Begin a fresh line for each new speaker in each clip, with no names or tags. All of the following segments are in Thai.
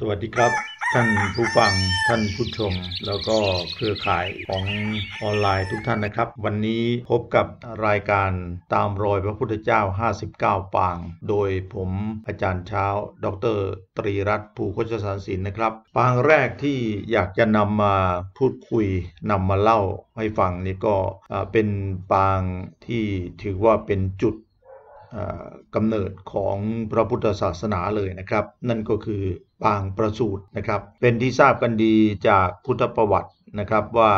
สวัสดีครับ ท่านผู้ฟังท่านผู้ชม แล้วก็เครือข่ายของออนไลน์ทุกท่านนะครับ วันนี้พบกับรายการตามรอยพระพุทธเจ้า 59 ปาง โดยผมอาจารย์เช้า ดรตรีรัตน์ภูโคชสารสินนะครับ ปางแรกที่อยากจะนำมาพูดคุยนำมาเล่าให้ฟังนี่ก็เป็นปางที่ถือว่าเป็นจุดกำเนิดของพระพุทธศาสนาเลยนะครับ นั่นก็คือปางประสูตรนะครับเป็นที่ทราบกันดีจากพุทธประวัตินะครับ ว่า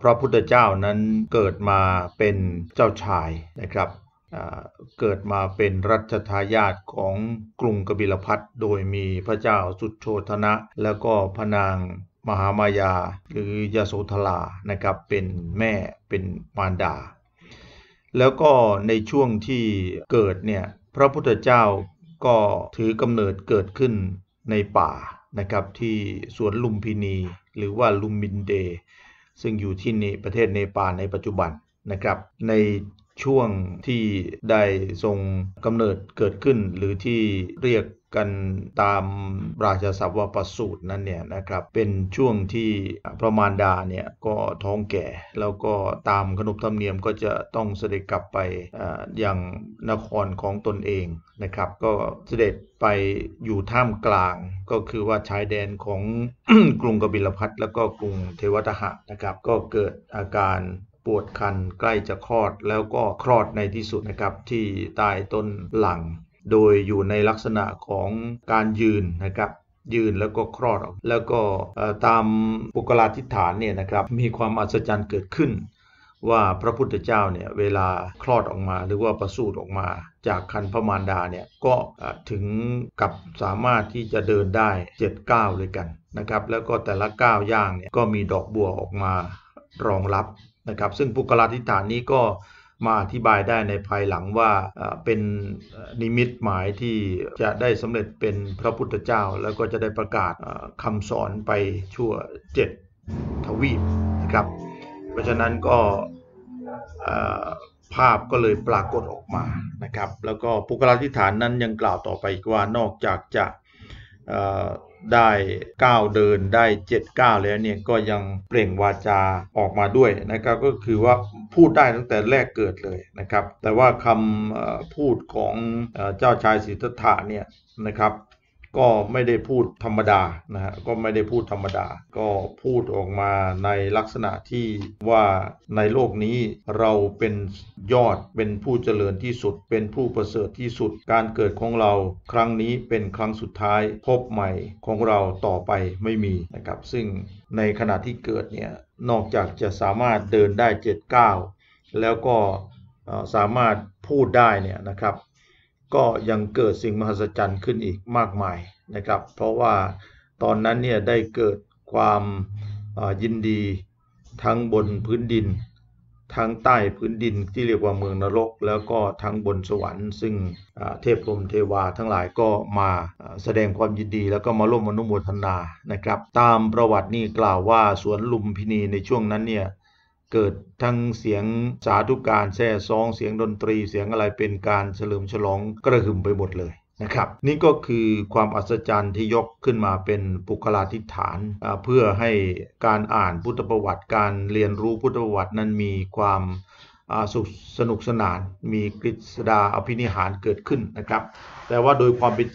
พระพุทธเจ้านั้นเกิดมาเป็นเจ้าชายนะครับเกิดมาเป็นรัชทายาทของกรุงกบิลพัทโดยมีพระเจ้าสุดโชธนะ แล้วก็พระนางมหามายาหรือยโสธรานะครับเป็นแม่เป็นมารดา แล้วก็ในช่วงที่เกิดเนี่ยพระพุทธเจ้าก็ถือกำเนิดเกิดขึ้นในป่านะครับที่ สวนลุมพินีหรือว่าลุมมินเด ซึ่งอยู่ที่ในประเทศเนปาลในปัจจุบันนะครับ ในช่วงที่ ได้ทรงกำเนิดเกิดขึ้น หรือที่เรียกกันตามราชสัพวประสูตรนั้นเนี่ยนะครับเป็นช่วงที่พระมารดาเนี่ยก็ท้องแก่แล้วก็ตามขนบธรรมเนียมก็จะต้องเสด็จกลับไปยังนครของตนเองนะครับ ก็เสด็จไปอยู่ท่ามกลาง ก็คือว่าชายแดนของกรุงกบิลพัทแล้วก็กรุงเทวทหะนะครับ ก็เกิดอาการปวดคันใกล้จะคลอดแล้วก็คลอดในที่สุดนะครับที่ใต้ต้นหลังโดยอยู่ในลักษณะของการยืนนะครับยืนแล้วก็คลอดออก แล้วก็ตามปุกลาธิฐานเนี่ยนะครับมีความอัศจรรย์เกิดขึ้น ว่าพระพุทธเจ้าเนี่ยเวลาคลอดออกมา หรือว่าประสูติออกมา จากคันพระมารดาเนี่ยก็ถึงกับสามารถที่จะเดินได้7จ็ดก้าวเลยกันนะครับแล้วก็แต่ละก้าวย่างเนี่ยก็มีดอกบัวออกมารองรับนะครับ ซึ่งปุกลาธิฐานนี้ก็มาอธิบายได้ในภายหลังว่าเป็นนิมิตหมายที่จะได้สำเร็จเป็นพระพุทธเจ้า แล้วก็จะได้ประกาศคำสอนไปชั่วเจ็ดทวีปนะครับเพราะฉะนั้นก็ภาพก็เลยปรากฏออกมานะครับแล้วก็ปุกราธิฐานนั้นยังกล่าวต่อไปว่านอกจากจะได้ก้าวเดินได้เจ็ดก้าวแล้วเนี่ยก็ยังเปล่งวาจาออกมาด้วยนะครับก็คือว่าพูดได้ตั้งแต่แรกเกิดเลยนะครับแต่ว่าคำพูดของเจ้าชายสิทธัตถะเนี่ยนะครับก็ไม่ได้พูดธรรมดานะฮะก็ไม่ได้พูดธรรมดา ก็พูดออกมาในลักษณะที่ว่าในโลกนี้เราเป็นยอดเป็นผู้เจริญที่สุด เป็นผู้ประเสริฐที่สุดการเกิดของเราครั้งนี้เป็นครั้งสุดท้ายพบใหม่ของเราต่อไปไม่มีนะครับ ซึ่งในขณะที่เกิดเนี่ยนอกจากจะสามารถเดินได้7ก้าแล้วก็สามารถพูดได้เนี่ยนะครับก็ยังเกิดสิ่งมหัศจรรย์ขึ้นอีกมากมาย นะครับ เพราะว่าตอนนั้นเนี่ยได้เกิดความยินดีทั้งบนพื้นดินทั้งใต้พื้นดินที่เรียกว่าเมืองนรก แล้วก็ทั้งบนสวรรค์ ซึ่งเทพพรมเทวาทั้งหลายก็มาแสดงความยินดีแล้วก็มาร่วมมนุโมทนานะครับ ตามประวัตินี่กล่าวว่าสวนลุมพินีในช่วงนั้นเนี่ยเกิดทั้งเสียงสาธุการแซ่ซองเสียงดนตรีเสียงอะไรเป็นการเฉลิมฉลองกระหึ่ม ไปหมดเลย นะครับ นี่ก็คือความอัศจรรย์ที่ยกขึ้นมาเป็นปุคลาธิฐานเพื่อให้การอ่านพุทธประวัติการเรียนรู้พุทธประวัตินั้นมีความสุขสนุกสนาน มีกฤษดาอภินิหารเกิดขึ้นนะครับแต่ว่าโดยความเป็น